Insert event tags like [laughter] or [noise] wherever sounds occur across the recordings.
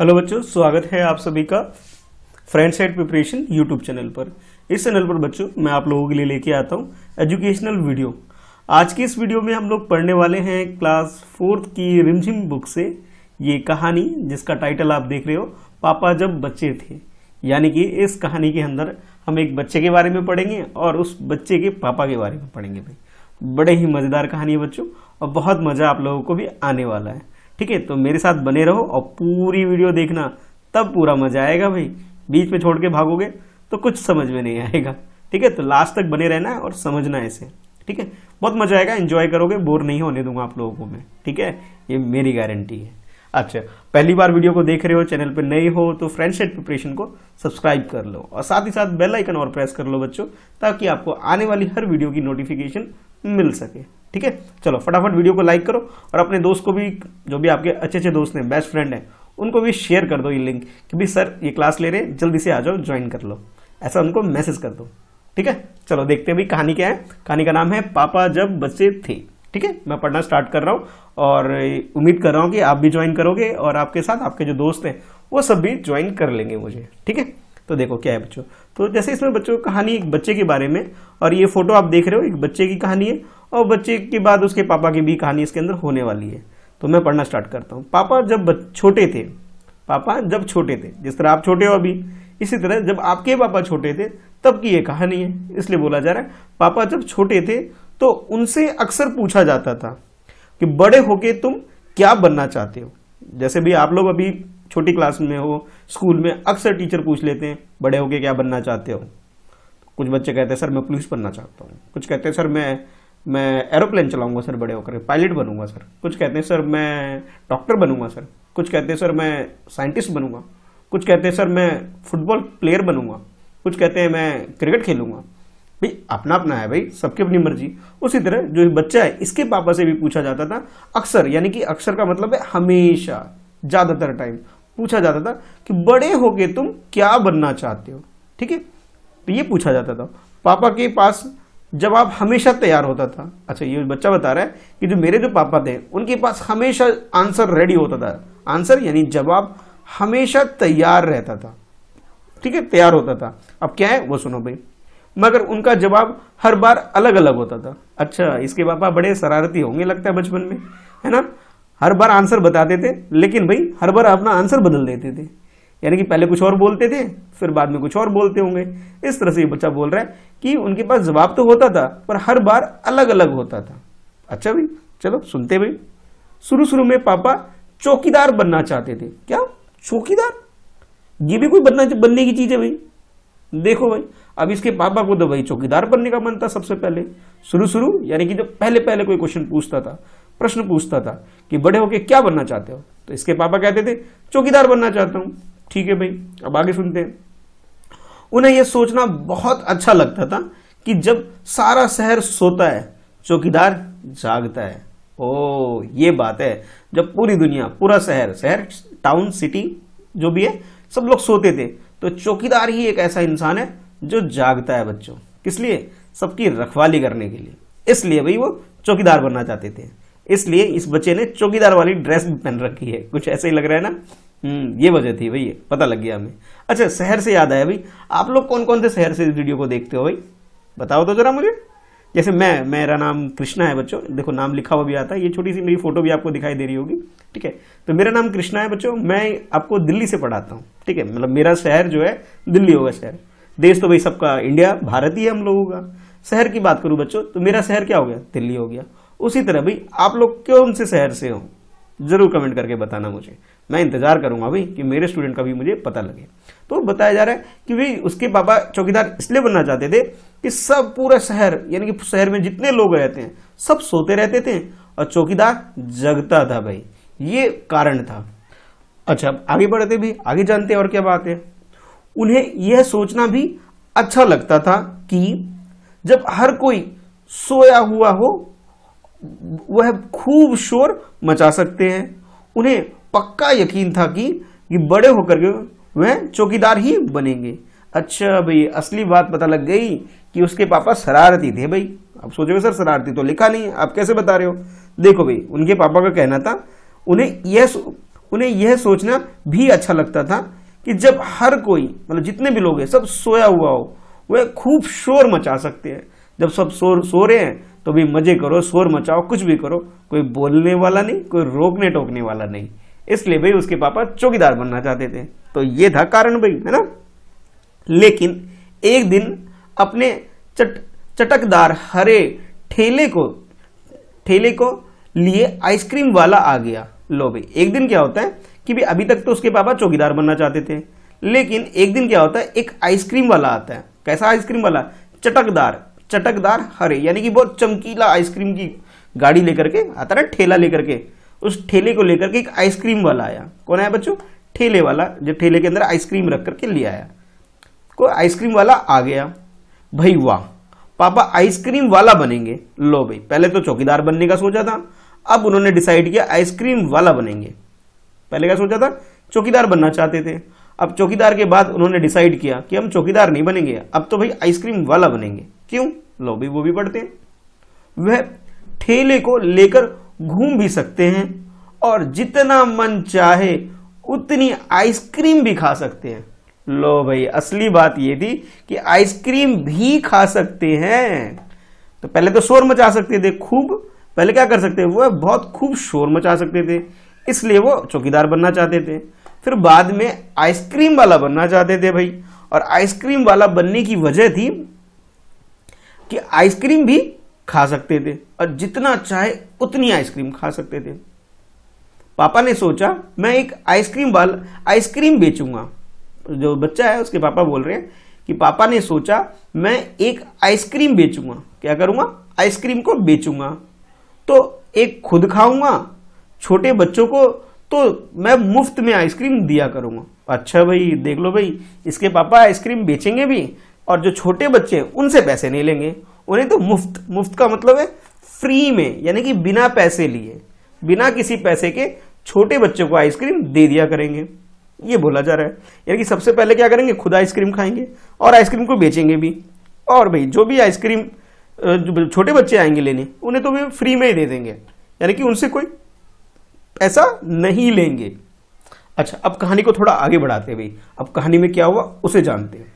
Hello बच्चों स्वागत है आप सभी का friend side preparation YouTube channel पर इस चैनल पर बच्चों मैं आप लोगों के लिए लेके आता हूँ एजुकेशनल वीडियो आज की इस वीडियो में हम लोग पढ़ने वाले हैं क्लास फोर्थ की रिमझिम बुक से ये कहानी जिसका टाइटल आप देख रहे हो पापा जब बच्चे थे यानी कि इस कहानी के अंदर हम एक बच्चे के बारे में पढ़ेंगे और उस बच्चे के पापा के बारे में पढ़ेंगे भाई बड़े ही मज़ेदार कहानी है बच्चों और बहुत मज़ा आप लोगों को भी आने वाला है ठीक है तो मेरे साथ बने रहो और पूरी वीडियो देखना तब पूरा मजा आएगा भाई बीच में छोड़ के भागोगे तो कुछ समझ में नहीं आएगा ठीक है तो लास्ट तक बने रहना और समझना ऐसे ठीक है बहुत मजा आएगा एंजॉय करोगे बोर नहीं होने दूंगा आप लोगों को मैं ठीक है ये मेरी गारंटी है अच्छा पहली बार वीडियो को देख रहे हो चैनल पर नए हो तो फ्रेंडसेट प्रिपरेशन को सब्सक्राइब कर लो और साथ ही साथ बेल आइकन और प्रेस कर लो बच्चों ताकि आपको आने वाली हर वीडियो की नोटिफिकेशन मिल सके ठीक है चलो फटाफट वीडियो को लाइक करो और अपने दोस्त को भी जो भी आपके अच्छे अच्छे दोस्त हैं बेस्ट फ्रेंड हैं उनको भी शेयर कर दो ये लिंक कि भाई सर ये क्लास ले रहे हैं जल्दी से आ जाओ ज्वाइन कर लो ऐसा उनको मैसेज कर दो ठीक है चलो देखते हैं भाई कहानी क्या है कहानी का नाम है पापा जब बच्चे थे ठीक है मैं पढ़ना स्टार्ट कर रहा हूँ और उम्मीद कर रहा हूँ कि आप भी ज्वाइन करोगे और आपके साथ आपके जो दोस्त हैं वो सब भी ज्वाइन कर लेंगे मुझे ठीक है तो देखो क्या है बच्चों तो जैसे इसमें बच्चों की कहानी एक बच्चे के बारे में और ये फोटो आप देख रहे हो एक बच्चे की कहानी है और बच्चे के बाद उसके पापा की भी कहानी इसके अंदर होने वाली है तो मैं पढ़ना स्टार्ट करता हूँ पापा जब छोटे थे पापा जब छोटे थे जिस तरह आप छोटे हो अभी इसी तरह जब आपके पापा छोटे थे तब की ये कहानी है इसलिए बोला जा रहा है पापा जब छोटे थे तो उनसे अक्सर पूछा जाता था कि बड़े होके तुम क्या बनना चाहते हो जैसे भी आप लोग अभी छोटी क्लास में हो स्कूल में अक्सर टीचर पूछ लेते हैं बड़े होके क्या बनना चाहते हो कुछ बच्चे कहते हैं सर मैं पुलिस बनना चाहता हूँ कुछ कहते हैं सर मैं मैं एरोप्लेन चलाऊंगा सर बड़े होकर पायलट बनूंगा सर कुछ कहते हैं सर मैं डॉक्टर बनूंगा सर कुछ कहते हैं सर मैं साइंटिस्ट बनूंगा कुछ कहते हैं सर मैं फुटबॉल प्लेयर बनूंगा कुछ कहते हैं मैं क्रिकेट खेलूंगा भाई अपना अपना है भाई सबकी अपनी मर्जी उसी तरह जो बच्चा है इसके पापा से भी पूछा जाता था अक्सर यानी कि अक्सर का मतलब है हमेशा ज़्यादातर टाइम पूछा जाता था कि बड़े होके तुम क्या बनना चाहते हो ठीक है तो ये पूछा जाता था पापा के पास जवाब हमेशा तैयार होता था अच्छा ये बच्चा बता रहा है कि जो मेरे जो पापा थे उनके पास हमेशा आंसर रेडी होता था आंसर यानी जवाब हमेशा तैयार रहता था ठीक है तैयार होता था अब क्या है वो सुनो भाई मगर उनका जवाब हर बार अलग अलग होता था अच्छा इसके पापा बड़े शरारती होंगे लगता है बचपन में है ना हर बार आंसर बताते थे लेकिन भाई हर बार अपना आंसर बदल देते थे यानी कि पहले कुछ और बोलते थे फिर बाद में कुछ और बोलते होंगे इस तरह से ये बच्चा बोल रहा है कि उनके पास जवाब तो होता था पर हर बार अलग अलग होता था अच्छा भाई चलो सुनते भाई शुरू शुरू में पापा चौकीदार बनना चाहते थे क्या चौकीदार ये भी कोई बनना बनने की चीज़ है भाई देखो भाई अब इसके पापा को तो भाई चौकीदार बनने का मन था सबसे पहले शुरू शुरू यानी कि जब पहले पहले कोई क्वेश्चन पूछता था प्रश्न पूछता था कि बड़े होके क्या बनना चाहते हो तो इसके पापा कहते थे चौकीदार बनना चाहता हूं ठीक है भाई अब आगे सुनते हैं उन्हें यह सोचना बहुत अच्छा लगता था कि जब सारा शहर सोता है चौकीदार जागता है ओ ये बात है जब पूरी दुनिया पूरा शहर शहर टाउन सिटी जो भी है सब लोग सोते थे तो चौकीदार ही एक ऐसा इंसान है जो जागता है बच्चों किस लिए सबकी रखवाली करने के लिए इसलिए भाई वो चौकीदार बनना चाहते थे इसलिए इस बच्चे ने चौकीदार वाली ड्रेस भी पहन रखी है कुछ ऐसे ही लग रहा है ना हम्म, ये वजह थी भाई पता लग गया हमें अच्छा शहर से याद आया भाई आप लोग कौन कौन से शहर से वीडियो को देखते हो भाई बताओ तो जरा मुझे जैसे मैं मेरा नाम कृष्णा है बच्चों देखो नाम लिखा हुआ भी आता है ये छोटी सी मेरी फोटो भी आपको दिखाई दे रही होगी ठीक है तो मेरा नाम कृष्णा है बच्चों मैं आपको दिल्ली से पढ़ाता हूँ ठीक है मतलब मेरा शहर जो है दिल्ली होगा शहर देश तो भाई सबका इंडिया भारत ही है हम लोगों का शहर की बात करूँ बच्चों तो मेरा शहर क्या हो गया दिल्ली हो गया उसी तरह भाई आप लोग कौन से शहर से हो जरूर कमेंट करके बताना मुझे मैं इंतजार करूंगा भाई कि मेरे स्टूडेंट का भी मुझे पता लगे तो बताया जा रहा है कि भाई उसके पापा चौकीदार इसलिए बनना चाहते थे कि सब पूरा शहर यानी कि शहर में जितने लोग रहते हैं सब सोते रहते थे और चौकीदार जगता था भाई ये कारण था अच्छा आगे बढ़ते भी आगे जानते और क्या बात है उन्हें यह सोचना भी अच्छा लगता था कि जब हर कोई सोया हुआ हो वह खूब शोर मचा सकते हैं उन्हें पक्का यकीन था कि ये बड़े होकर के वह चौकीदार ही बनेंगे अच्छा भाई असली बात पता लग गई कि उसके पापा शरारती थे भाई आप सोचोगे सर शरारती तो लिखा नहीं आप कैसे बता रहे हो देखो भाई उनके पापा का कहना था उन्हें यह उन्हें यह सोचना भी अच्छा लगता था कि जब हर कोई मतलब जितने भी लोग हैं सब सोया हुआ हो वह खूब शोर मचा सकते हैं जब सब शोर सो रहे हैं तो भी मजे करो शोर मचाओ कुछ भी करो कोई बोलने वाला नहीं कोई रोकने टोकने वाला नहीं इसलिए भाई उसके पापा चौकीदार बनना चाहते थे तो ये था कारण भाई है ना लेकिन एक दिन अपने चट चटकदार हरे ठेले को ठेले को लिए आइसक्रीम वाला आ गया लो भाई एक दिन क्या होता है कि भाई अभी तक तो उसके पापा चौकीदार बनना चाहते थे लेकिन एक दिन क्या होता है एक आइसक्रीम वाला आता है कैसा आइसक्रीम वाला चटकदार चटकदार हरे यानी कि बहुत चमकीला आइसक्रीम की गाड़ी लेकर के आता ना ठेला लेकर के उस ठेले को लेकर के एक आइसक्रीम वाला आया कौन आया बच्चों ठेले वाला जो ठेले के अंदर आइसक्रीम रख करके ले आया को आइसक्रीम वाला आ गया भाई वाह पापा आइसक्रीम वाला बनेंगे लो भाई पहले तो चौकीदार बनने का सोचा था अब उन्होंने डिसाइड किया आइसक्रीम वाला बनेंगे पहले क्या सोचा था चौकीदार बनना चाहते थे अब चौकीदार के बाद उन्होंने डिसाइड किया कि हम चौकीदार नहीं बनेंगे अब तो भाई आइसक्रीम वाला बनेंगे क्यों लो भी वो भी पढ़ते हैं वह ठेले को लेकर घूम भी सकते हैं और जितना मन चाहे उतनी आइसक्रीम भी खा सकते हैं लो भाई असली बात ये थी कि आइसक्रीम भी खा सकते हैं तो पहले तो शोर मचा सकते थे खूब पहले क्या कर सकते वो बहुत खूब शोर मचा सकते थे इसलिए वो चौकीदार बनना चाहते थे फिर बाद में आइसक्रीम वाला बनना चाहते थे भाई और आइसक्रीम वाला बनने की वजह थी कि आइसक्रीम भी खा सकते थे और जितना चाहे उतनी आइसक्रीम खा सकते थे पापा ने सोचा मैं एक आइसक्रीम वाल आइसक्रीम बेचूंगा जो बच्चा है उसके पापा बोल रहे हैं कि पापा ने सोचा मैं एक आइसक्रीम बेचूंगा क्या करूंगा आइसक्रीम को बेचूंगा तो एक खुद खाऊंगा छोटे बच्चों को तो मैं मुफ्त में आइसक्रीम दिया करूंगा अच्छा भाई देख लो भाई इसके पापा आइसक्रीम बेचेंगे भी और जो छोटे बच्चे हैं उनसे पैसे नहीं लेंगे उन्हें तो मुफ्त मुफ्त का मतलब है फ्री में यानी कि बिना पैसे लिए बिना किसी पैसे के छोटे बच्चों को आइसक्रीम दे दिया करेंगे ये बोला जा रहा है यानी कि सबसे पहले क्या करेंगे खुद आइसक्रीम खाएंगे और आइसक्रीम को बेचेंगे भी और भाई जो भी आइसक्रीम छोटे बच्चे आएंगे लेने उन्हें तो भी फ्री में ही दे देंगे यानी कि उनसे कोई पैसा नहीं लेंगे अच्छा अब कहानी को थोड़ा आगे बढ़ाते हैं भाई अब कहानी में क्या हुआ उसे जानते हैं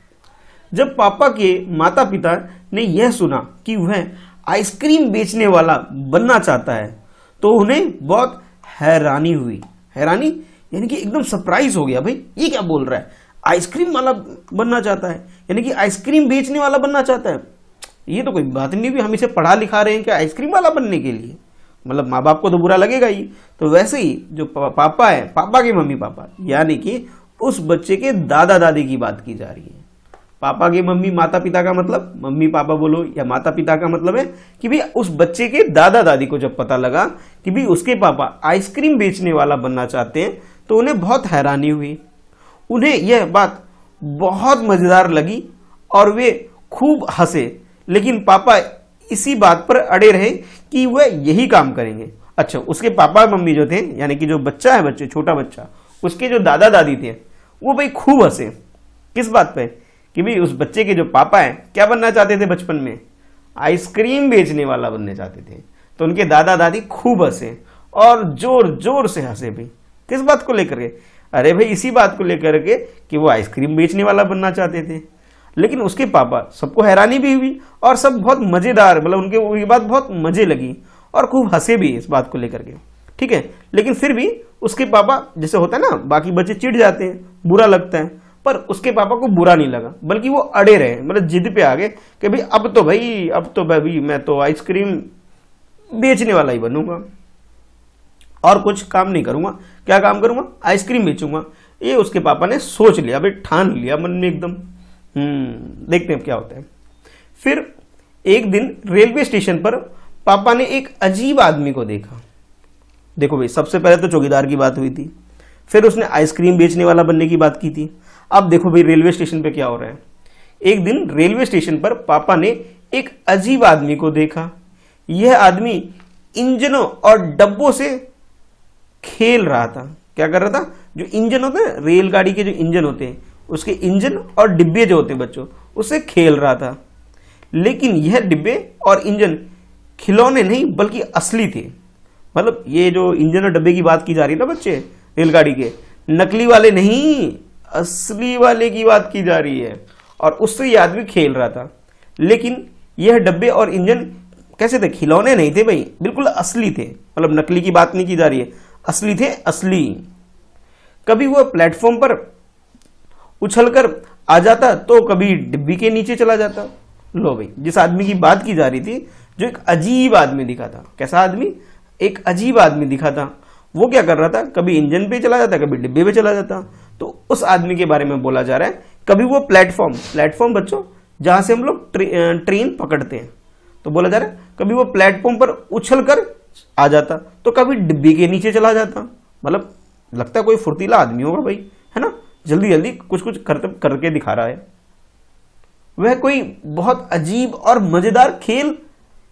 जब पापा के माता पिता ने यह सुना कि वह आइसक्रीम बेचने वाला बनना चाहता है तो उन्हें बहुत हैरानी हुई हैरानी यानी कि एकदम सरप्राइज हो गया भाई ये क्या बोल रहा है आइसक्रीम वाला बनना चाहता है यानी कि आइसक्रीम बेचने वाला बनना चाहता है ये तो कोई बात नहीं भी हम इसे पढ़ा लिखा रहे हैं कि आइसक्रीम वाला बनने के लिए मतलब माँ बाप को तो बुरा लगेगा ही तो वैसे ही जो पापा है पापा के मम्मी पापा यानी कि उस बच्चे के दादा दादी की बात की जा रही है पापा के मम्मी माता पिता का मतलब मम्मी पापा बोलो या माता पिता का मतलब है कि भी उस बच्चे के दादा दादी को जब पता लगा कि भी उसके पापा आइसक्रीम बेचने वाला बनना चाहते हैं तो उन्हें बहुत हैरानी हुई उन्हें यह बात बहुत मज़ेदार लगी और वे खूब हंसे लेकिन पापा इसी बात पर अड़े रहे कि वह यही काम करेंगे अच्छा उसके पापा मम्मी जो थे यानी कि जो बच्चा है बच्चे छोटा बच्चा उसके जो दादा दादी थे वो भाई खूब हंसे किस बात पर कि भाई उस बच्चे के जो पापा हैं क्या बनना चाहते थे बचपन में आइसक्रीम बेचने वाला बनने चाहते थे तो उनके दादा दादी खूब हंसे और जोर जोर से हंसे भाई किस बात को लेकर के अरे भाई इसी बात को लेकर के कि वो आइसक्रीम बेचने वाला बनना चाहते थे लेकिन उसके पापा सबको हैरानी भी हुई और सब बहुत मज़ेदार मतलब उनके वो ये बात बहुत मज़े लगी और खूब हंसे भी इस बात को लेकर के ठीक है लेकिन फिर भी उसके पापा जैसे होता है ना बाकी बच्चे चिढ़ जाते हैं बुरा लगता है पर उसके पापा को बुरा नहीं लगा बल्कि वो अड़े रहे मतलब जिद पे आ गए कि भाई अब तो भाई अब तो भाई मैं तो आइसक्रीम बेचने वाला ही बनूंगा और कुछ काम नहीं करूंगा क्या काम करूंगा आइसक्रीम बेचूंगा ये उसके पापा ने सोच लिया भाई ठान लिया मन में एकदम हम्म, देखते हैं क्या होता है फिर एक दिन रेलवे स्टेशन पर पापा ने एक अजीब आदमी को देखा देखो भाई सबसे पहले तो चौकीदार की बात हुई थी फिर उसने आइसक्रीम बेचने वाला बनने की बात की थी अब देखो भाई रेलवे स्टेशन पे क्या हो रहा है एक दिन रेलवे स्टेशन पर पापा ने एक अजीब आदमी को देखा यह आदमी इंजनों और डब्बों से खेल रहा था क्या कर रहा था जो इंजन होते हैं रेलगाड़ी के जो इंजन होते हैं उसके इंजन और डिब्बे जो होते हैं बच्चों उससे खेल रहा था लेकिन यह डिब्बे और इंजन खिलौने नहीं बल्कि असली थे मतलब ये जो इंजन और डब्बे की बात की जा रही है ना बच्चे रेलगाड़ी के नकली वाले नहीं असली वाले की बात की जा रही है और उससे ये आदमी खेल रहा था लेकिन यह डब्बे और इंजन कैसे थे खिलौने नहीं थे भाई बिल्कुल असली थे मतलब नकली की बात नहीं की जा रही है असली थे असली कभी वह प्लेटफॉर्म पर उछलकर आ जाता तो कभी डिब्बी के नीचे चला जाता लो भाई जिस आदमी की बात की जा रही थी जो एक अजीब आदमी दिखा था कैसा आदमी एक अजीब आदमी दिखा था वो क्या कर रहा था कभी इंजन पे चला जाता कभी डिब्बे पे चला जाता तो उस आदमी के बारे में बोला जा रहा है कभी वो प्लेटफॉर्म प्लेटफॉर्म बच्चों जहां से हम लोग ट्रेन पकड़ते हैं तो बोला जा रहा है कभी वो प्लेटफॉर्म पर उछल कर आ जाता तो कभी डिब्बे के नीचे चला जाता मतलब लगता है कोई फुर्तीला आदमी होगा भाई है ना जल्दी जल्दी कुछ कुछ करते करके दिखा रहा है वह कोई बहुत अजीब और मजेदार खेल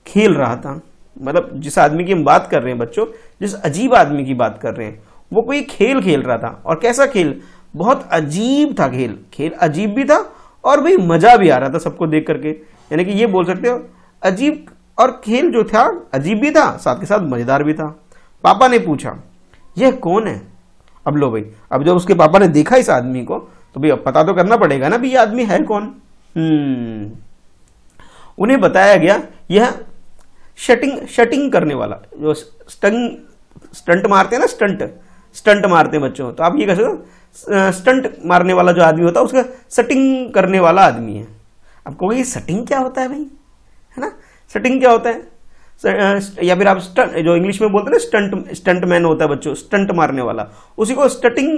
खेल रहा था मतलब जिस आदमी की हम बात कर रहे हैं बच्चों जिस अजीब आदमी की बात कर रहे हैं वो कोई खेल खेल रहा था और कैसा खेल बहुत अजीब था खेल खेल अजीब भी था और भाई मज़ा भी आ रहा था सबको देख करके यानी कि ये बोल सकते हो अजीब और खेल जो था अजीब भी था साथ के साथ मज़ेदार भी था पापा ने पूछा यह कौन है अब लो भाई अब जब उसके पापा ने देखा इस आदमी को तो भाई अब पता तो करना पड़ेगा ना भाई ये आदमी है कौन हम्म। उन्हें बताया गया यह शटिंग शटिंग करने वाला जो स्टंग स्टंट मारते हैं ना स्टंट स्टंट मारते हैं बच्चों तो आप ये कह सकते हो स्टंट मारने वाला जो आदमी होता है उसका सटिंग करने वाला आदमी है आप कहोगे ये सटिंग क्या होता है भाई है ना सटिंग क्या होता है या फिर आप स्टंट जो इंग्लिश में बोलते हैं ना स्टंट स्टंट मैन होता है बच्चों स्टंट मारने वाला उसी को स्टटिंग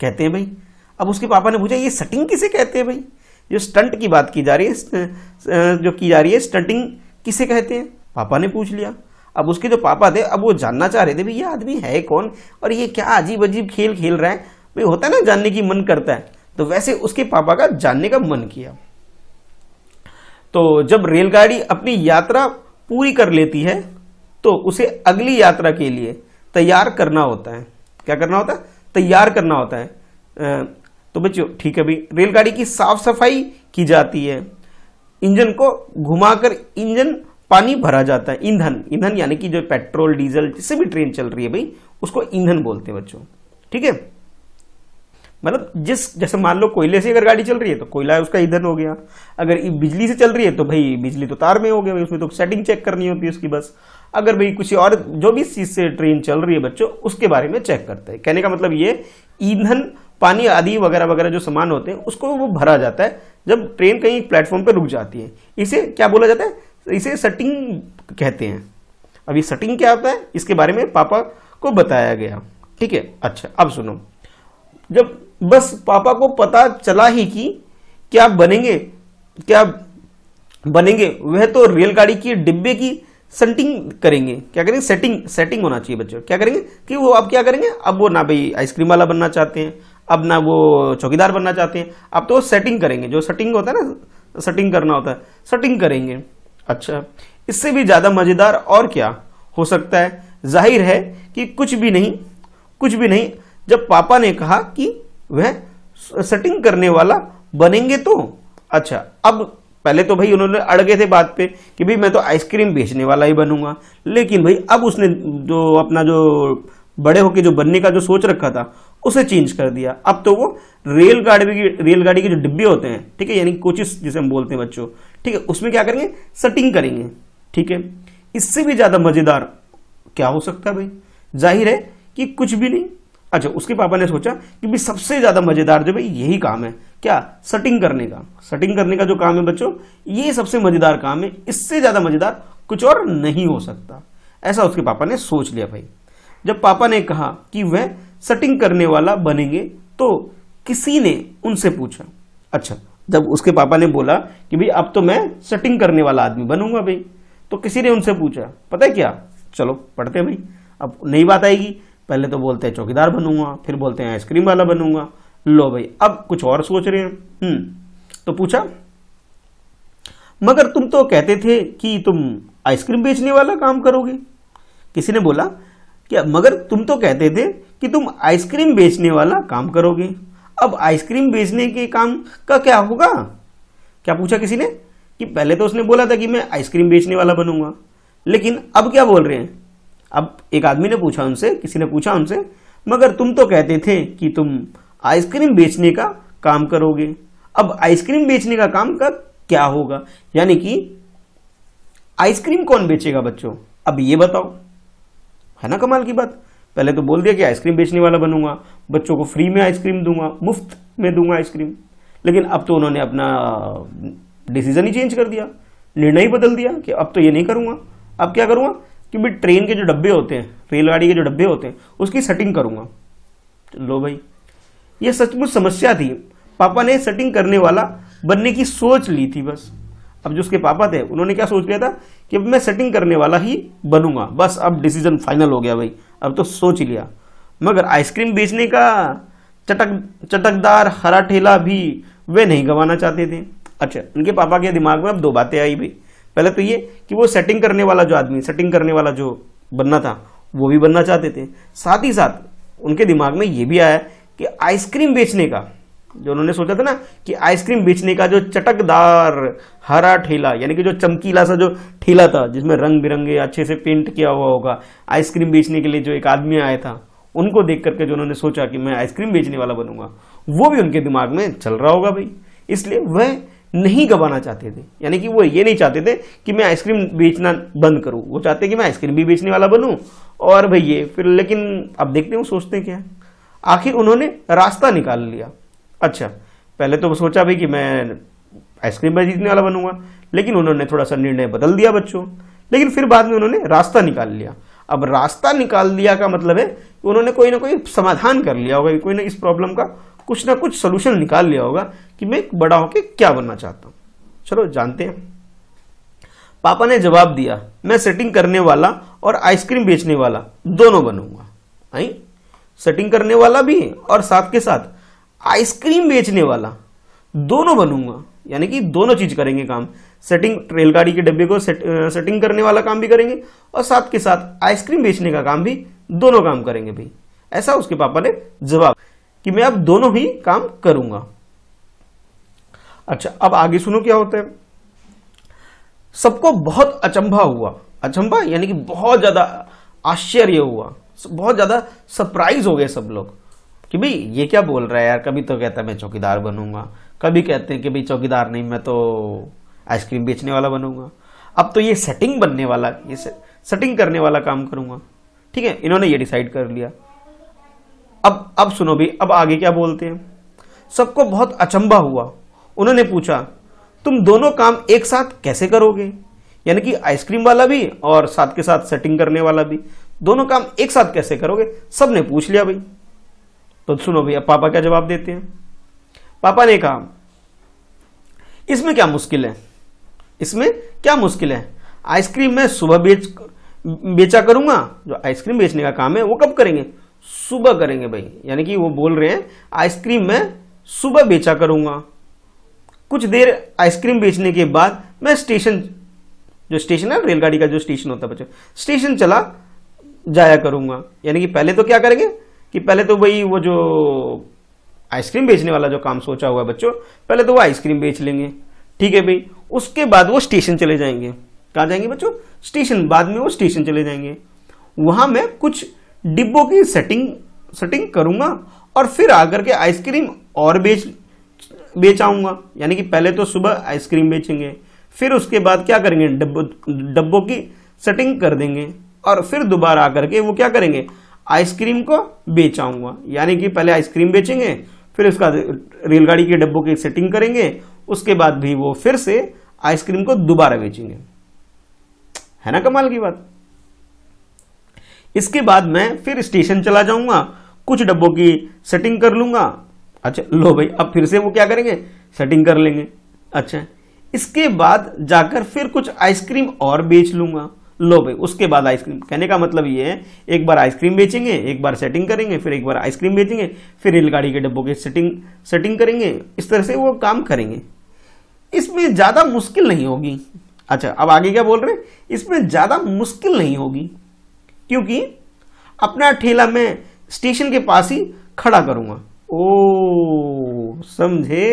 कहते हैं भाई अब उसके पापा ने पूछा ये सटिंग किसे कहते हैं भाई जो स्टंट की बात की जा रही है जो की जा रही है स्टंटिंग किसे कहते हैं पापा ने पूछ लिया अब उसके जो पापा थे अब वो जानना चाह रहे थे भाई ये आदमी है कौन और ये क्या अजीब अजीब खेल खेल रहा है भाई होता है ना जानने की मन करता है तो वैसे उसके पापा का जानने का मन किया तो जब रेलगाड़ी अपनी यात्रा पूरी कर लेती है तो उसे अगली यात्रा के लिए तैयार करना होता है क्या करना होता है तैयार करना होता है तो बच्चों ठीक है भाई रेलगाड़ी की साफ सफाई की जाती है इंजन को घुमाकर इंजन पानी भरा जाता है ईंधन ईंधन यानी कि जो पेट्रोल डीजल जिससे भी ट्रेन चल रही है भाई उसको ईंधन बोलते हैं बच्चों ठीक है मतलब जिस जैसे मान लो कोयले से अगर गाड़ी चल रही है तो कोयला उसका ईंधन हो गया अगर बिजली से चल रही है तो भाई बिजली तो तार में हो गया उसमें तो सेटिंग चेक करनी होती है उसकी बस अगर भाई कुछ और जो भी चीज से ट्रेन चल रही है बच्चों उसके बारे में चेक करते हैं कहने का मतलब ये ईंधन पानी आदि वगैरह वगैरह जो सामान होते हैं उसको वो भरा जाता है जब ट्रेन कहीं प्लेटफॉर्म पर रुक जाती है इसे क्या बोला जाता है इसे सटिंग कहते हैं अब ये सटिंग क्या होता है इसके बारे में पापा को बताया गया ठीक है अच्छा अब सुनो जब बस पापा को पता चला ही कि क्या बनेंगे क्या बनेंगे वह तो रेलगाड़ी की डिब्बे की सेटिंग करेंगे क्या करेंगे सेटिंग सेटिंग होना चाहिए बच्चों क्या करेंगे कि वो अब क्या करेंगे अब वो ना भाई आइसक्रीम वाला बनना चाहते हैं अब ना वो चौकीदार बनना चाहते हैं अब तो सेटिंग करेंगे जो सेटिंग होता है ना सेटिंग करना होता है सेटिंग करेंगे अच्छा इससे भी ज़्यादा मज़ेदार और क्या हो सकता है जाहिर है कि कुछ भी नहीं कुछ भी नहीं जब पापा ने कहा कि वह सेटिंग करने वाला बनेंगे तो अच्छा अब पहले तो भाई उन्होंने अड़ गए थे बात पे कि भाई मैं तो आइसक्रीम बेचने वाला ही बनूंगा लेकिन भाई अब उसने जो अपना जो बड़े होके जो बनने का जो सोच रखा था उसे चेंज कर दिया अब तो वो रेलगाड़ी की रेलगाड़ी के जो डिब्बे होते हैं ठीक है यानी कोचिस जिसे हम बोलते हैं बच्चों ठीक है उसमें क्या करेंगे सटिंग करेंगे ठीक है इससे भी ज्यादा मजेदार क्या हो सकता है भाई जाहिर है कि कुछ भी नहीं अच्छा उसके पापा ने सोचा कि भी सबसे ज्यादा मजेदार जो भाई यही काम है क्या सटिंग करने का सटिंग करने का जो काम है बच्चों ये सबसे मजेदार काम है इससे ज्यादा मजेदार कुछ और नहीं हो सकता ऐसा उसके पापा ने सोच लिया भाई जब पापा ने कहा कि वह सटिंग करने वाला बनेंगे तो किसी ने उनसे पूछा अच्छा जब उसके पापा ने बोला कि भाई अब तो मैं सेटिंग करने वाला आदमी बनूंगा भाई तो किसी ने उनसे पूछा पता है क्या चलो पढ़ते हैं भाई अब नई बात आएगी पहले तो बोलते हैं चौकीदार बनूंगा फिर बोलते हैं आइसक्रीम वाला बनूंगा लो भाई अब कुछ और सोच रहे हैं हम्म तो पूछा मगर तुम तो कहते थे कि तुम आइसक्रीम बेचने वाला काम करोगे किसी ने बोला कि मगर तुम तो कहते थे कि तुम आइसक्रीम बेचने वाला काम करोगे अब आइसक्रीम बेचने के काम का क्या होगा क्या पूछा किसी ने कि पहले तो उसने बोला था कि मैं आइसक्रीम बेचने वाला बनूंगा लेकिन अब क्या बोल रहे हैं अब एक आदमी ने पूछा उनसे किसी ने पूछा उनसे मगर तुम तो कहते थे कि तुम आइसक्रीम बेचने का काम करोगे अब आइसक्रीम बेचने का काम का क्या होगा यानी कि आइसक्रीम कौन बेचेगा बच्चों अब ये बताओ है ना कमाल की बात पहले तो बोल दिया कि आइसक्रीम बेचने वाला बनूंगा बच्चों को फ्री में आइसक्रीम दूंगा मुफ्त में दूंगा आइसक्रीम लेकिन अब तो उन्होंने अपना डिसीजन ही चेंज कर दिया निर्णय ही बदल दिया कि अब तो ये नहीं करूँगा अब क्या करूंगा कि भाई ट्रेन के जो डब्बे होते हैं रेलगाड़ी के जो डब्बे होते हैं उसकी सेटिंग करूंगा लो भाई ये सचमुच समस्या थी पापा ने सेटिंग करने वाला बनने की सोच ली थी बस अब जो उसके पापा थे उन्होंने क्या सोच लिया था कि अब मैं सेटिंग करने वाला ही बनूंगा बस अब डिसीजन फाइनल हो गया भाई अब तो सोच लिया मगर आइसक्रीम बेचने का चटक चटकदार हरा ठेला भी वे नहीं गंवाना चाहते थे अच्छा उनके पापा के दिमाग में अब दो बातें आई भी पहले तो ये कि वो सेटिंग करने वाला जो आदमी सेटिंग करने वाला जो बनना था वो भी बनना चाहते थे साथ ही साथ उनके दिमाग में ये भी आया कि आइसक्रीम बेचने का जो उन्होंने सोचा था ना कि आइसक्रीम बेचने का जो चटकदार हरा ठेला यानी कि जो चमकीला सा जो ठेला था जिसमें रंग बिरंगे अच्छे से पेंट किया हुआ होगा आइसक्रीम बेचने के लिए जो एक आदमी आया था उनको देख करके जो उन्होंने सोचा कि मैं आइसक्रीम बेचने वाला बनूंगा वो भी उनके दिमाग में चल रहा होगा भाई इसलिए वह नहीं गवाना चाहते थे यानी कि वो ये नहीं चाहते थे कि मैं आइसक्रीम बेचना बंद करूँ वो चाहते कि मैं आइसक्रीम भी बेचने वाला बनूँ और भाई ये फिर लेकिन अब देखते हैं सोचते क्या आखिर उन्होंने रास्ता निकाल लिया अच्छा पहले तो सोचा भी कि मैं आइसक्रीम में जीतने वाला बनूंगा लेकिन उन्होंने थोड़ा सा निर्णय बदल दिया बच्चों लेकिन फिर बाद में उन्होंने रास्ता निकाल लिया अब रास्ता निकाल दिया का मतलब है कि उन्होंने कोई ना कोई समाधान कर लिया होगा कोई ना इस प्रॉब्लम का कुछ ना कुछ सोल्यूशन निकाल लिया होगा कि मैं बड़ा होकर क्या बनना चाहता हूँ चलो जानते हैं पापा ने जवाब दिया मैं सेटिंग करने वाला और आइसक्रीम बेचने वाला दोनों बनूंगा सेटिंग करने वाला भी और साथ के साथ आइसक्रीम बेचने वाला दोनों बनूंगा यानी कि दोनों चीज करेंगे काम सेटिंग रेलगाड़ी के डब्बे को सेट, सेटिंग करने वाला काम भी करेंगे और साथ के साथ आइसक्रीम बेचने का काम भी दोनों काम करेंगे भाई ऐसा उसके पापा ने जवाब कि मैं अब दोनों ही काम करूंगा अच्छा अब आगे सुनो क्या होता है सबको बहुत अचंभा हुआ अचंभा यानी कि बहुत ज्यादा आश्चर्य हुआ बहुत ज्यादा सरप्राइज हो गए सब लोग कि भाई ये क्या बोल रहा है यार कभी तो कहता है मैं चौकीदार बनूंगा कभी कहते हैं कि भाई चौकीदार नहीं मैं तो आइसक्रीम बेचने वाला बनूंगा अब तो ये सेटिंग बनने वाला ये सेटिंग करने वाला काम करूंगा ठीक है इन्होंने ये डिसाइड कर लिया अब अब सुनो भी अब आगे क्या बोलते हैं सबको बहुत अचंबा हुआ उन्होंने पूछा तुम दोनों काम एक साथ कैसे करोगे यानी कि आइसक्रीम वाला भी और साथ के साथ सेटिंग करने वाला भी दोनों काम एक साथ कैसे करोगे सबने पूछ लिया भाई तो सुनो भैया पापा क्या जवाब देते हैं पापा ने कहा इसमें क्या मुश्किल है इसमें क्या मुश्किल है आइसक्रीम मैं सुबह बेच बेचा करूंगा जो आइसक्रीम बेचने का काम है वो कब करेंगे सुबह करेंगे भाई यानी कि वो बोल रहे हैं आइसक्रीम मैं सुबह बेचा करूंगा कुछ देर आइसक्रीम बेचने के बाद मैं स्टेशन जो स्टेशन है रेलगाड़ी का जो स्टेशन होता है बच्चों स्टेशन चला जाया करूंगा यानी कि पहले तो क्या करेंगे कि पहले तो भाई वो जो आइसक्रीम बेचने वाला जो काम सोचा हुआ है बच्चों पहले तो वो आइसक्रीम बेच लेंगे ठीक है भाई उसके बाद वो स्टेशन चले जाएंगे कहाँ जाएंगे बच्चों स्टेशन बाद में वो स्टेशन चले जाएंगे वहां मैं कुछ डिब्बों की सेटिंग सेटिंग करूंगा और फिर आकर के आइसक्रीम और बेच बेचाऊंगा यानी कि पहले तो सुबह आइसक्रीम बेचेंगे फिर उसके बाद क्या करेंगे डब्बों डब्बों की सेटिंग कर देंगे और फिर दोबारा आकर के वो क्या करेंगे आइसक्रीम को बेचाऊंगा यानी कि पहले आइसक्रीम बेचेंगे फिर उसका रेलगाड़ी के डब्बों की सेटिंग करेंगे उसके बाद भी वो फिर से आइसक्रीम को दोबारा बेचेंगे है ना कमाल की बात इसके बाद मैं फिर स्टेशन चला जाऊंगा कुछ डब्बों की सेटिंग कर लूंगा अच्छा लो भाई अब फिर से वो क्या करेंगे सेटिंग कर लेंगे अच्छा इसके बाद जाकर फिर कुछ आइसक्रीम और बेच लूंगा लो भाई उसके बाद आइसक्रीम कहने का मतलब ये है एक बार आइसक्रीम बेचेंगे एक बार सेटिंग करेंगे फिर एक बार आइसक्रीम बेचेंगे फिर रेलगाड़ी के डब्बों की सेटिंग सेटिंग करेंगे इस तरह से वो काम करेंगे इसमें ज़्यादा मुश्किल नहीं होगी अच्छा अब आगे क्या बोल रहे हैं इसमें ज़्यादा मुश्किल नहीं होगी क्योंकि अपना ठेला मैं स्टेशन के पास ही खड़ा करूँगा ओ समझे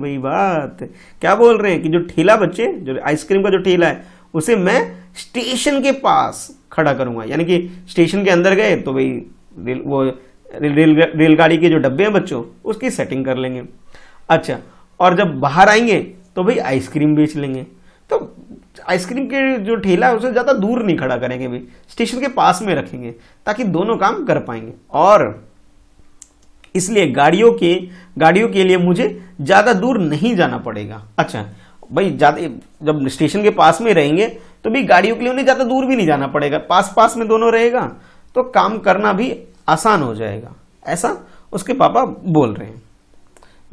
भाई बात क्या बोल रहे हैं कि जो ठेला बच्चे जो आइसक्रीम का जो ठेला है उसे मैं स्टेशन के पास खड़ा करूंगा यानी कि स्टेशन के अंदर गए तो भाई रेल वो रेल रेलगाड़ी के जो डब्बे हैं बच्चों उसकी सेटिंग कर लेंगे अच्छा और जब बाहर आएंगे तो भाई आइसक्रीम बेच लेंगे तो आइसक्रीम के जो ठेला है उसे ज़्यादा दूर नहीं खड़ा करेंगे भी स्टेशन के पास में रखेंगे ताकि दोनों काम कर पाएंगे और इसलिए गाड़ियों के गाड़ियों के लिए मुझे ज़्यादा दूर नहीं जाना पड़ेगा अच्छा भाई ज़्यादा जब स्टेशन के पास में रहेंगे तो भी गाड़ियों के लिए उन्हें ज़्यादा दूर भी नहीं जाना पड़ेगा पास पास में दोनों रहेगा तो काम करना भी आसान हो जाएगा ऐसा उसके पापा बोल रहे हैं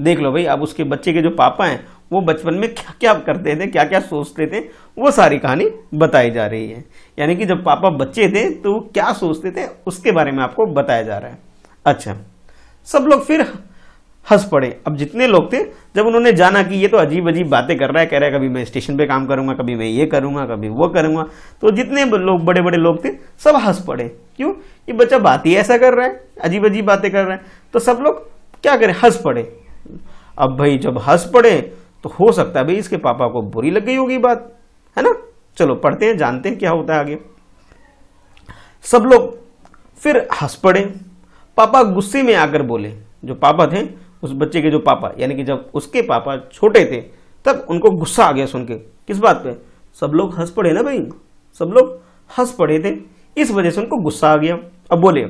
देख लो भाई अब उसके बच्चे के जो पापा हैं वो बचपन में क्या क्या करते थे क्या क्या सोचते थे वो सारी कहानी बताई जा रही है यानी कि जब पापा बच्चे थे तो वो क्या सोचते थे उसके बारे में आपको बताया जा रहा है अच्छा सब लोग फिर हंस पड़े अब जितने लोग थे जब उन्होंने जाना कि ये तो अजीब अजीब बातें कर रहा है कह रहा है कभी मैं स्टेशन पे काम करूंगा कभी मैं ये करूंगा कभी वो करूंगा तो जितने लोग बड़े बड़े लोग थे सब हंस पड़े क्यों ये बच्चा बात ही ऐसा कर रहा है अजीब अजीब बातें कर रहा है तो सब लोग क्या करें हंस पड़े अब भाई जब हंस पड़े तो हो सकता है भाई इसके पापा को बुरी लग गई होगी बात है ना चलो पढ़ते हैं जानते हैं क्या होता है आगे सब लोग फिर हंस पड़े पापा गुस्से में आकर बोले जो पापा थे उस बच्चे के जो पापा यानी कि जब उसके पापा छोटे थे तब उनको गुस्सा आ गया सुन के किस बात पे सब लोग हंस पड़े ना भाई सब लोग हंस पड़े थे इस वजह से उनको गुस्सा आ गया अब बोले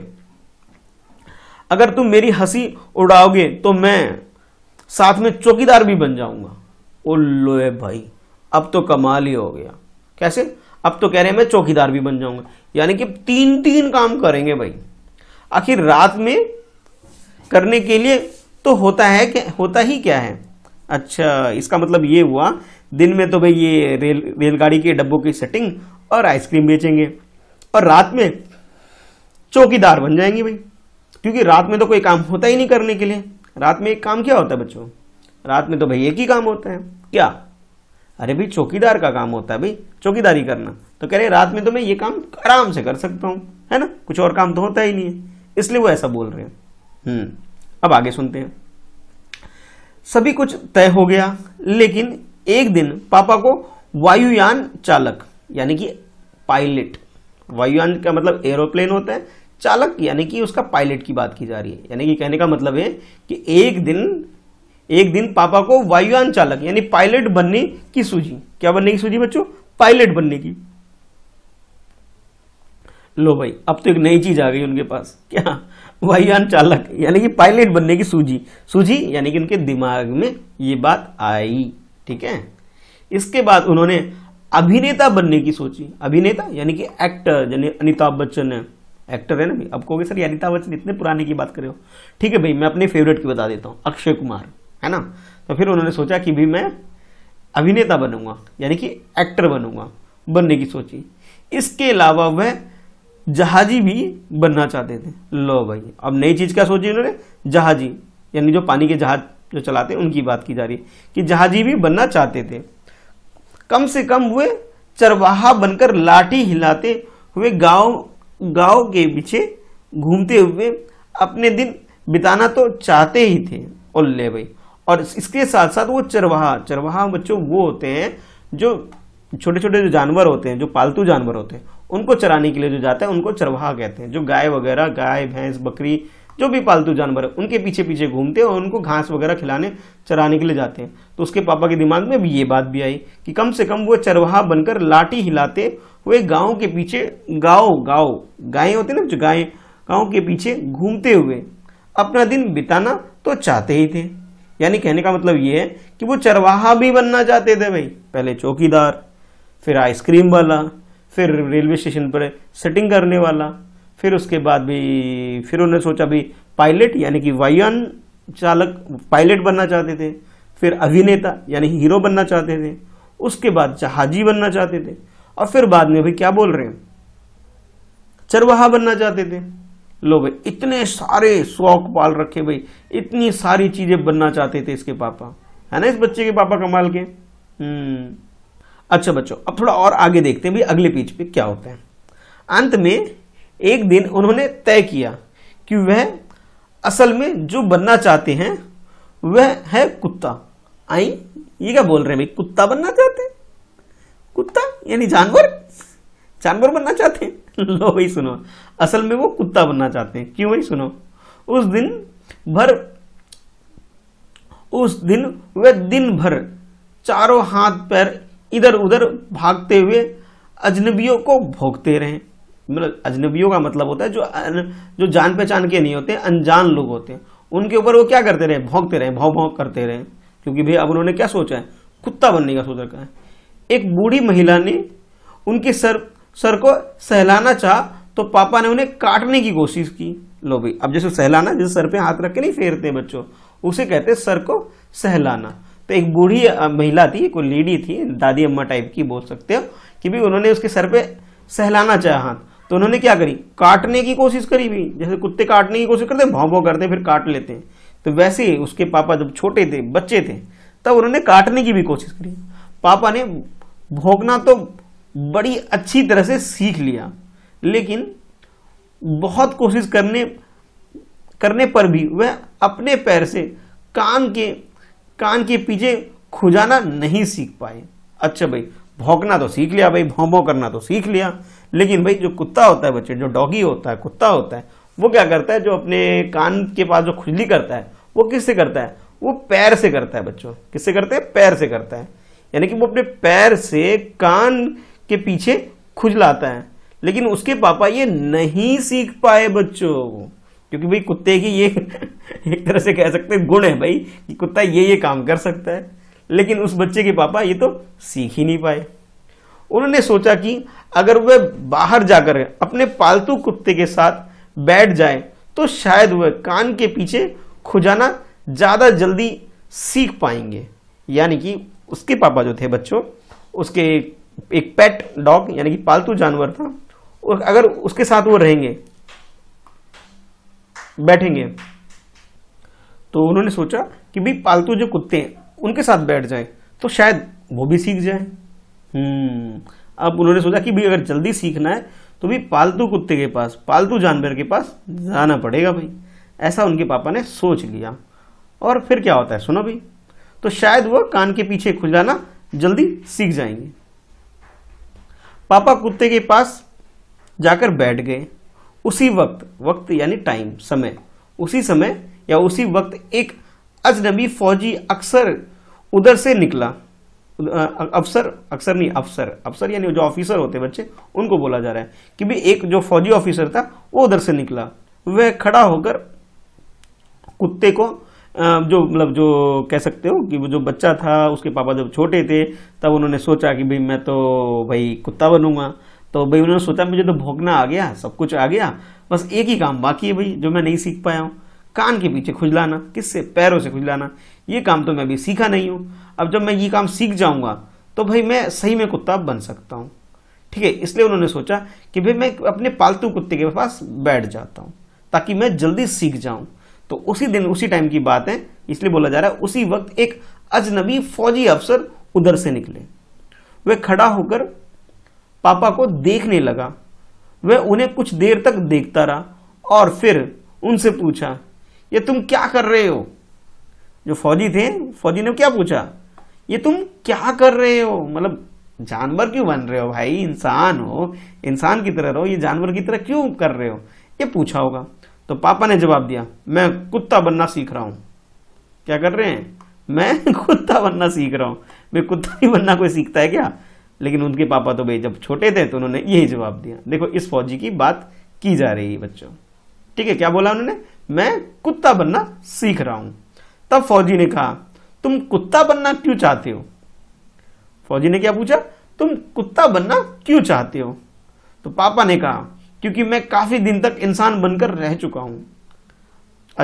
अगर तुम मेरी हंसी उड़ाओगे तो मैं साथ में चौकीदार भी बन जाऊंगा ओ लो भाई अब तो कमाल ही हो गया कैसे अब तो कह रहे हैं मैं चौकीदार भी बन जाऊंगा यानी कि तीन तीन काम करेंगे भाई आखिर रात में करने के लिए तो होता है कि होता ही क्या है अच्छा इसका मतलब ये हुआ दिन में तो भाई ये रेल रेलगाड़ी के डब्बों की सेटिंग और आइसक्रीम बेचेंगे और रात में चौकीदार बन जाएंगे भाई क्योंकि रात में तो कोई काम होता ही नहीं करने के लिए रात में एक काम क्या होता है बच्चों रात में तो भाई एक ही काम होता है क्या अरे भाई चौकीदार का काम होता है भाई चौकीदारी करना तो कह रहे रात में तो मैं ये काम आराम से कर सकता हूँ है ना कुछ और काम तो होता ही नहीं है इसलिए वो ऐसा बोल रहे हैं हम्म। अब आगे सुनते हैं सभी कुछ तय हो गया लेकिन एक दिन पापा को वायुयान चालक यानी कि पायलट वायुयान का मतलब एरोप्लेन होता है चालक यानी कि उसका पायलट की बात की जा रही है यानी कि कहने का मतलब है कि एक दिन एक दिन पापा को वायुयान चालक यानी पायलट बनने की सूझी क्या बनने की सूझी बच्चों पायलट बनने की लो भाई अब तो एक नई चीज आ गई उनके पास क्या वायुयान चालक यानी कि पायलट बनने की सूझी सूझी यानी कि उनके दिमाग में ये बात आई ठीक है इसके बाद उन्होंने अभिनेता बनने की सोची अभिनेता यानी कि एक्टर यानी अमिताभ बच्चन है एक्टर है ना भाई अब कहोगे सर अमिताभ बच्चन इतने पुराने की बात कर रहे हो ठीक है भाई मैं अपने फेवरेट की बता देता हूँ अक्षय कुमार है ना तो फिर उन्होंने सोचा कि भाई मैं अभिनेता बनूंगा यानी कि एक्टर बनूंगा बनने की सोची इसके अलावा वह जहाजी भी बनना चाहते थे लो भाई अब नई चीज क्या सोची उन्होंने जहाजी यानी जो पानी के जहाज जो चलाते हैं उनकी बात की जा रही है कि जहाजी भी बनना चाहते थे कम से कम वे चरवाहा बनकर लाठी हिलाते हुए गांव गांव के पीछे घूमते हुए अपने दिन बिताना तो चाहते ही थे और ले भाई और इसके साथ साथ वो चरवाहा चरवाहा बच्चों वो होते हैं जो छोटे छोटे जो जानवर होते हैं जो पालतू जानवर होते हैं उनको चराने के लिए जो जाता है उनको चरवाहा कहते हैं जो गाय वगैरह गाय भैंस बकरी जो भी पालतू जानवर है उनके पीछे पीछे घूमते हैं और उनको घास वगैरह खिलाने चराने के लिए जाते हैं तो उसके पापा के दिमाग में भी ये बात भी आई कि कम से कम वो चरवाहा बनकर लाठी हिलाते हुए गाँव के पीछे गाँव गाँव गायें होते ना जो गायें गाँव के पीछे घूमते हुए अपना दिन बिताना तो चाहते ही थे यानी कहने का मतलब ये है कि वो चरवाहा भी बनना चाहते थे भाई पहले चौकीदार फिर आइसक्रीम वाला फिर रेलवे स्टेशन पर सेटिंग करने वाला फिर उसके बाद भी फिर उन्होंने सोचा भी पायलट यानी कि वायुन चालक पायलट बनना चाहते थे फिर अभिनेता यानी हीरो बनना चाहते थे उसके बाद जहाजी बनना चाहते थे और फिर बाद में भाई क्या बोल रहे हैं चरवाहा बनना चाहते थे लो भाई इतने सारे शौक पाल रखे भाई इतनी सारी चीज़ें बनना चाहते थे इसके पापा है ना इस बच्चे के पापा कमाल के हम्म अच्छा बच्चों अब थोड़ा और आगे देखते हैं भाई अगले पेज पे क्या होता है अंत में एक दिन उन्होंने तय किया कि वह असल में जो बनना चाहते हैं वह है कुत्ता आई ये क्या बोल रहे हैं भाई कुत्ता बनना चाहते हैं कुत्ता यानी जानवर जानवर बनना चाहते हैं [laughs] लो भाई सुनो असल में वो कुत्ता बनना चाहते हैं क्यों भाई सुनो उस दिन भर उस दिन वह दिन भर चारों हाथ पैर इधर उधर भागते हुए अजनबियों को भोगते रहे मतलब अजनबियों का मतलब होता है जो अन, जो जान पहचान के नहीं होते अनजान लोग होते हैं उनके ऊपर वो क्या करते रहे भोंकते रहे भाव भोंक करते रहे क्योंकि भाई अब उन्होंने क्या सोचा है कुत्ता बनने का सोच रखा है एक बूढ़ी महिला ने उनके सर सर को सहलाना चाह तो पापा ने उन्हें काटने की कोशिश की लो भाई अब जैसे सहलाना जैसे सर पे हाथ रख के नहीं फेरते बच्चों उसे कहते सर को सहलाना तो एक बूढ़ी महिला थी कोई लेडी थी दादी अम्मा टाइप की बोल सकते हो कि भी उन्होंने उसके सर पे सहलाना चाहा हाथ तो उन्होंने क्या करी काटने की कोशिश करी भी जैसे कुत्ते काटने की कोशिश करते हैं भाव भाव करते हैं फिर काट लेते हैं तो वैसे ही उसके पापा जब छोटे थे बच्चे थे तब उन्होंने काटने की भी कोशिश करी पापा ने भोगना तो बड़ी अच्छी तरह से सीख लिया लेकिन बहुत कोशिश करने करने पर भी वह अपने पैर से कान के कान के पीछे खुजाना नहीं सीख पाए अच्छा भाई भौंकना तो सीख लिया भाई भौं करना तो सीख लिया लेकिन भाई जो कुत्ता होता है बच्चे जो डॉगी होता है कुत्ता होता है वो क्या करता है जो अपने कान के पास जो खुजली करता है वो किससे करता है वो पैर से करता है बच्चों किससे करते हैं पैर से करता है यानी कि वो अपने पैर से कान के पीछे खुजलाता है लेकिन उसके पापा ये नहीं सीख पाए बच्चों क्योंकि भाई कुत्ते की ये [laughs] एक तरह से कह सकते हैं गुण है भाई कि कुत्ता ये ये काम कर सकता है लेकिन उस बच्चे के पापा ये तो सीख ही नहीं पाए उन्होंने सोचा कि अगर वह बाहर जाकर अपने पालतू कुत्ते के साथ बैठ जाए तो शायद वह कान के पीछे खुजाना ज़्यादा जल्दी सीख पाएंगे यानी कि उसके पापा जो थे बच्चों उसके एक पेट डॉग यानी कि पालतू जानवर था और अगर उसके साथ वो रहेंगे बैठेंगे तो उन्होंने सोचा कि भाई पालतू जो कुत्ते हैं उनके साथ बैठ जाए तो शायद वो भी सीख जाए हम्म, अब उन्होंने सोचा कि भाई अगर जल्दी सीखना है तो भाई पालतू कुत्ते के पास पालतू जानवर के पास जाना पड़ेगा भाई ऐसा उनके पापा ने सोच लिया और फिर क्या होता है सुनो भाई तो शायद वो कान के पीछे जाना जल्दी सीख जाएंगे पापा कुत्ते के पास जाकर बैठ गए उसी वक्त वक्त यानी टाइम समय उसी समय या उसी वक्त एक अजनबी फौजी अक्सर उधर से निकला अफसर अक्सर नहीं अफसर अफसर यानी जो ऑफिसर होते बच्चे उनको बोला जा रहा है कि भी एक जो फौजी ऑफिसर था वो उधर से निकला वह खड़ा होकर कुत्ते को जो मतलब जो कह सकते हो कि वो जो बच्चा था उसके पापा जब छोटे थे तब उन्होंने सोचा कि भाई मैं तो भाई कुत्ता बनूंगा तो भाई उन्होंने सोचा मुझे तो भोगना आ गया सब कुछ आ गया बस एक ही काम बाकी है भाई जो मैं नहीं सीख पाया हूँ कान के पीछे खुजलाना किससे पैरों से खुजलाना ये काम तो मैं अभी सीखा नहीं हूँ अब जब मैं ये काम सीख जाऊँगा तो भाई मैं सही में कुत्ता बन सकता हूँ ठीक है इसलिए उन्होंने सोचा कि भाई मैं अपने पालतू कुत्ते के पास बैठ जाता हूँ ताकि मैं जल्दी सीख जाऊँ तो उसी दिन उसी टाइम की बात है इसलिए बोला जा रहा है उसी वक्त एक अजनबी फौजी अफसर उधर से निकले वे खड़ा होकर पापा को देखने लगा वह उन्हें कुछ देर तक देखता रहा और फिर उनसे पूछा ये तुम क्या कर रहे हो जो फौजी थे फौजी ने क्या पूछा ये तुम क्या कर रहे हो मतलब जानवर क्यों बन रहे हो भाई इंसान हो इंसान की तरह रहो ये जानवर की तरह क्यों कर रहे हो ये पूछा होगा तो पापा ने जवाब दिया मैं कुत्ता बनना सीख रहा हूं क्या कर रहे हैं मैं [laughs] कुत्ता बनना सीख रहा हूं मैं कुत्ता ही बनना कोई सीखता है क्या लेकिन उनके पापा तो भाई जब छोटे थे तो उन्होंने यही जवाब दिया देखो इस फौजी की बात की जा रही है बच्चों ठीक है क्या बोला उन्होंने मैं कुत्ता बनना सीख रहा हूं तब फौजी ने कहा तुम कुत्ता बनना क्यों चाहते हो फौजी ने क्या पूछा तुम कुत्ता बनना क्यों चाहते हो तो पापा ने कहा क्योंकि मैं काफी दिन तक इंसान बनकर रह चुका हूं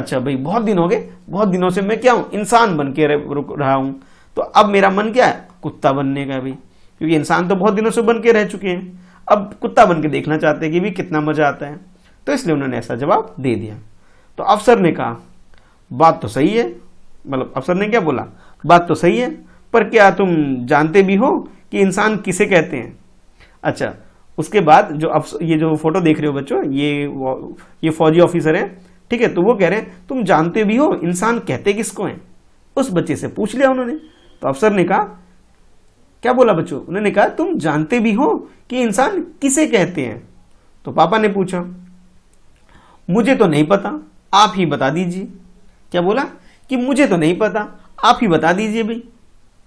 अच्छा भाई बहुत दिन हो गए बहुत दिनों से मैं क्या हूं इंसान बन के रहा हूं तो अब मेरा मन क्या है कुत्ता बनने का भाई क्योंकि इंसान तो बहुत दिनों से बन के रह चुके हैं अब कुत्ता बन के देखना चाहते हैं कि भी कितना मजा आता है तो इसलिए उन्होंने ऐसा जवाब दे दिया तो अफसर ने कहा बात तो सही है मतलब अफसर ने क्या बोला बात तो सही है पर क्या तुम जानते भी हो कि इंसान किसे कहते हैं अच्छा उसके बाद जो अब ये जो फोटो देख रहे हो बच्चों ये ये फौजी ऑफिसर है ठीक है तो वो कह रहे हैं तुम जानते भी हो इंसान कहते किसको हैं उस बच्चे से पूछ लिया उन्होंने तो अफसर ने कहा क्या बोला बच्चों उन्होंने कहा तुम जानते भी हो कि इंसान किसे कहते हैं तो पापा ने पूछा मुझे तो नहीं पता आप ही बता दीजिए क्या बोला कि मुझे तो नहीं पता आप ही बता दीजिए भाई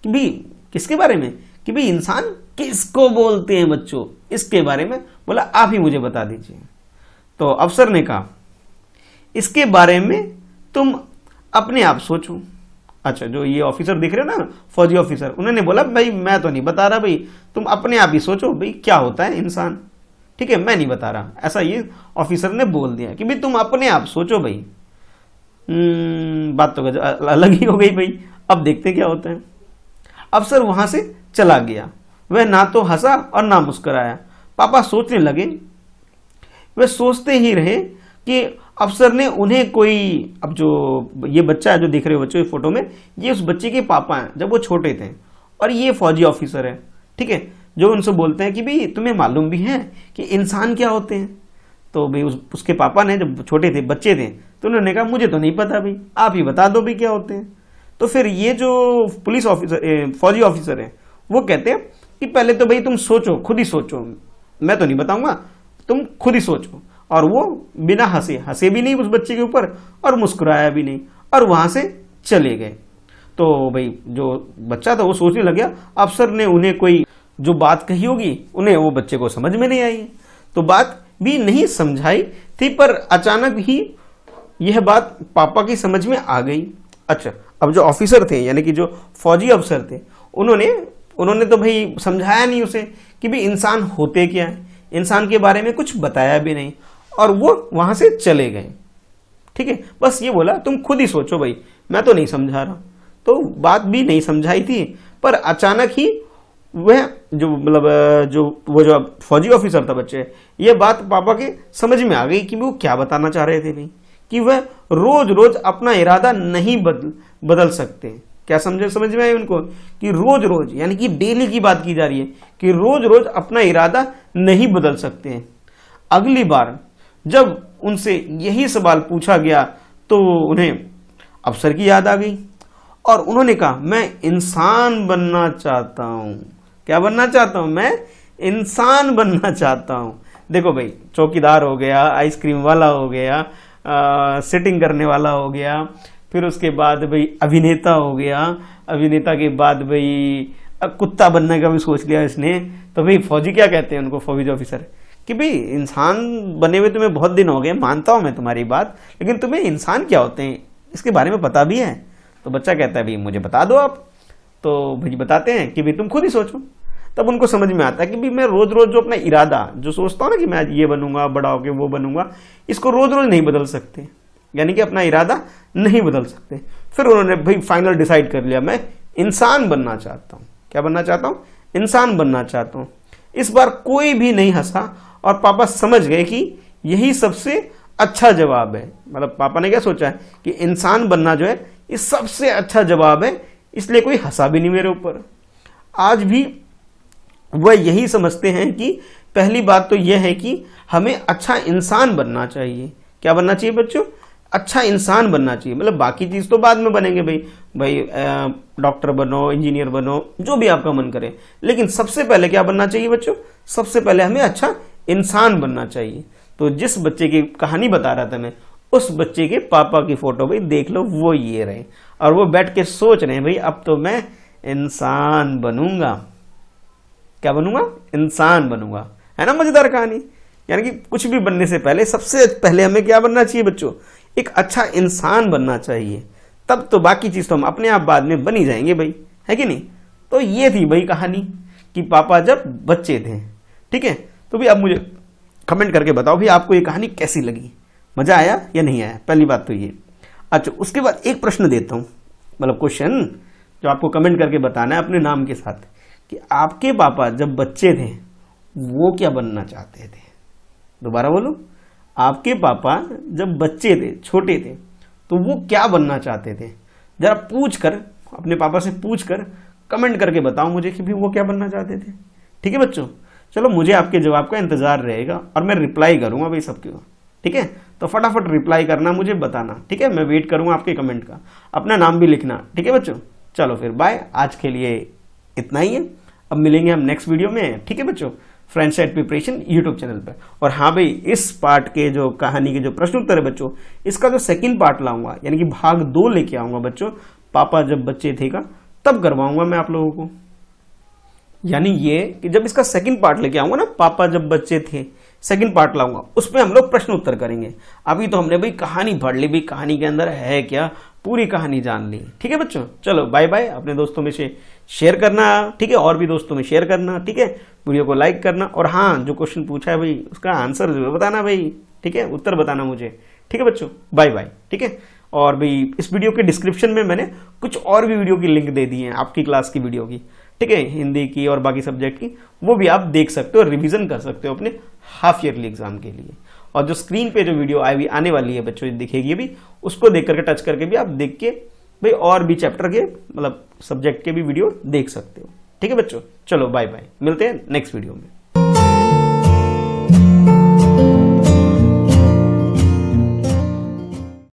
कि भाई किसके बारे में कि भाई इंसान किसको बोलते हैं बच्चों इसके बारे में बोला आप ही मुझे बता दीजिए तो अफसर ने कहा इसके बारे में तुम अपने आप सोचो अच्छा जो ये ऑफिसर दिख रहे हो ना फौजी ऑफिसर उन्होंने बोला भाई मैं तो नहीं बता रहा भाई तुम अपने आप ही सोचो भाई क्या होता है इंसान ठीक है मैं नहीं बता रहा ऐसा ये ऑफिसर ने बोल दिया कि भाई तुम अपने आप सोचो भाई हम्म, बात तो अलग ही हो गई भाई अब देखते क्या होता है अब सर वहां से चला गया वह ना तो हंसा और ना मुस्कराया पापा सोचने लगे वह सोचते ही रहे कि अफसर ने उन्हें कोई अब जो ये बच्चा है जो दिख रहे हो बच्चों की फ़ोटो में ये उस बच्चे के पापा हैं जब वो छोटे थे और ये फौजी ऑफिसर है ठीक है जो उनसे बोलते हैं कि भाई तुम्हें मालूम भी है कि इंसान क्या होते हैं तो भाई उस, उसके पापा ने जब छोटे थे बच्चे थे तो उन्होंने कहा मुझे तो नहीं पता भाई आप ही बता दो भाई क्या होते हैं तो फिर ये जो पुलिस ऑफिसर फौजी ऑफिसर है वो कहते हैं कि पहले तो भाई तुम सोचो खुद ही सोचो मैं तो नहीं बताऊंगा तुम खुद ही सोचो और वो बिना हंसे हंसे भी नहीं उस बच्चे के ऊपर और मुस्कुराया भी नहीं और वहाँ से चले गए तो भाई जो बच्चा था वो सोचने लग गया अफसर ने उन्हें कोई जो बात कही होगी उन्हें वो बच्चे को समझ में नहीं आई तो बात भी नहीं समझाई थी पर अचानक ही यह बात पापा की समझ में आ गई अच्छा अब जो ऑफिसर थे यानी कि जो फौजी अफसर थे उन्होंने उन्होंने तो भाई समझाया नहीं उसे कि भाई इंसान होते क्या है इंसान के बारे में कुछ बताया भी नहीं और वो वहां से चले गए ठीक है बस ये बोला तुम खुद ही सोचो भाई मैं तो नहीं समझा रहा तो बात भी नहीं समझाई थी पर अचानक ही वह जो मतलब जो वो जो फौजी ऑफिसर था बच्चे ये बात पापा के समझ में आ गई कि वो क्या बताना चाह रहे थे नहीं कि वह रोज रोज अपना इरादा नहीं बदल बदल सकते क्या समझे समझ में आए उनको कि रोज रोज यानी कि डेली की बात की जा रही है कि रोज रोज अपना इरादा नहीं बदल सकते हैं अगली बार जब उनसे यही सवाल पूछा गया तो उन्हें अफसर की याद आ गई और उन्होंने कहा मैं इंसान बनना चाहता हूँ क्या बनना चाहता हूँ मैं इंसान बनना चाहता हूँ देखो भाई चौकीदार हो गया आइसक्रीम वाला हो गया आ, सेटिंग करने वाला हो गया फिर उसके बाद भाई अभिनेता हो गया अभिनेता के बाद भाई कुत्ता बनने का भी सोच लिया इसने तो भाई फौजी क्या कहते हैं उनको फौजी ऑफिसर कि भाई इंसान बने हुए तुम्हें बहुत दिन हो गए मानता हूँ मैं तुम्हारी बात लेकिन तुम्हें इंसान क्या होते हैं इसके बारे में पता भी है तो बच्चा कहता है भाई मुझे बता दो आप तो भाई बताते हैं कि भाई तुम खुद ही सोचो तब उनको समझ में आता है कि भाई मैं रोज रोज जो अपना इरादा जो सोचता हूँ ना कि मैं आज ये बनूंगा बड़ा होकर वो बनूंगा इसको रोज रोज नहीं बदल सकते यानी कि अपना इरादा नहीं बदल सकते फिर उन्होंने भाई फाइनल डिसाइड कर लिया मैं इंसान बनना चाहता हूँ क्या बनना चाहता हूँ इंसान बनना चाहता हूँ इस बार कोई भी नहीं हंसा और पापा समझ गए कि यही सबसे अच्छा जवाब है मतलब पापा ने क्या सोचा है कि इंसान बनना जो है ये सबसे अच्छा जवाब है इसलिए कोई हंसा भी नहीं मेरे ऊपर आज भी वह यही समझते हैं कि पहली बात तो यह है कि हमें अच्छा इंसान बनना चाहिए क्या बनना चाहिए बच्चों अच्छा इंसान बनना चाहिए मतलब बाकी चीज़ तो बाद में बनेंगे भाई भाई डॉक्टर बनो इंजीनियर बनो जो भी आपका मन करे लेकिन सबसे पहले क्या बनना चाहिए बच्चों सबसे पहले हमें अच्छा इंसान बनना चाहिए तो जिस बच्चे की कहानी बता रहा था मैं उस बच्चे के पापा की फ़ोटो भाई देख लो वो ये रहे और वो बैठ के सोच रहे हैं भाई अब तो मैं इंसान बनूंगा क्या बनूंगा इंसान बनूंगा है ना मज़ेदार कहानी यानी कि कुछ भी बनने से पहले सबसे पहले हमें क्या बनना चाहिए बच्चों एक अच्छा इंसान बनना चाहिए तब तो बाकी चीज़ तो हम अपने आप बाद में बनी जाएंगे भाई है कि नहीं तो ये थी भाई कहानी कि पापा जब बच्चे थे ठीक है तो भी आप मुझे कमेंट करके बताओ भी आपको ये कहानी कैसी लगी मज़ा आया या नहीं आया पहली बात तो ये अच्छा उसके बाद एक प्रश्न देता हूँ मतलब क्वेश्चन जो आपको कमेंट करके बताना है अपने नाम के साथ कि आपके पापा जब बच्चे थे वो क्या बनना चाहते थे दोबारा बोलो आपके पापा जब बच्चे थे छोटे थे तो वो क्या बनना चाहते थे ज़रा पूछ कर अपने पापा से पूछ कर कमेंट करके बताओ मुझे कि भी वो क्या बनना चाहते थे ठीक है बच्चों चलो मुझे आपके जवाब का इंतजार रहेगा और मैं रिप्लाई करूंगा भाई सबके ठीक है तो फटाफट रिप्लाई करना मुझे बताना ठीक है मैं वेट करूंगा आपके कमेंट का अपना नाम भी लिखना ठीक है बच्चों चलो फिर बाय आज के लिए इतना ही है अब मिलेंगे हम नेक्स्ट वीडियो में ठीक है बच्चों friend at preparation YouTube channel पर और हाँ भाई इस पार्ट के जो कहानी के जो प्रश्न उत्तर है बच्चों इसका जो सेकंड पार्ट लाऊंगा यानी कि भाग दो लेके आऊंगा बच्चों पापा जब बच्चे थे का तब करवाऊंगा मैं आप लोगों को यानी ये कि जब इसका सेकंड पार्ट लेके आऊंगा ना पापा जब बच्चे थे सेकंड पार्ट लाऊंगा उसमें हम लोग प्रश्न उत्तर करेंगे अभी तो हमने भाई कहानी पढ़ ली भाई कहानी के अंदर है क्या पूरी कहानी जान ली ठीक है बच्चों चलो बाय बाय अपने दोस्तों में से शेयर करना ठीक है और भी दोस्तों में शेयर करना ठीक है वीडियो को लाइक करना और हाँ जो क्वेश्चन पूछा है भाई उसका आंसर जरूर बताना भाई ठीक है उत्तर बताना मुझे ठीक है बच्चों बाय बाय ठीक है और भाई इस वीडियो के डिस्क्रिप्शन में मैंने कुछ और भी वीडियो की लिंक दे दी है आपकी क्लास की वीडियो की ठीक है हिंदी की और बाकी सब्जेक्ट की वो भी आप देख सकते हो और रिविजन कर सकते हो अपने हाफ ईयरली एग्जाम के लिए और जो स्क्रीन पे जो वीडियो आई आने वाली है बच्चों दिखेगी अभी उसको देख करके टच करके भी आप देख के भाई और भी चैप्टर के मतलब सब्जेक्ट के भी वीडियो देख सकते हो ठीक है बच्चों चलो बाय बाय मिलते हैं नेक्स्ट वीडियो में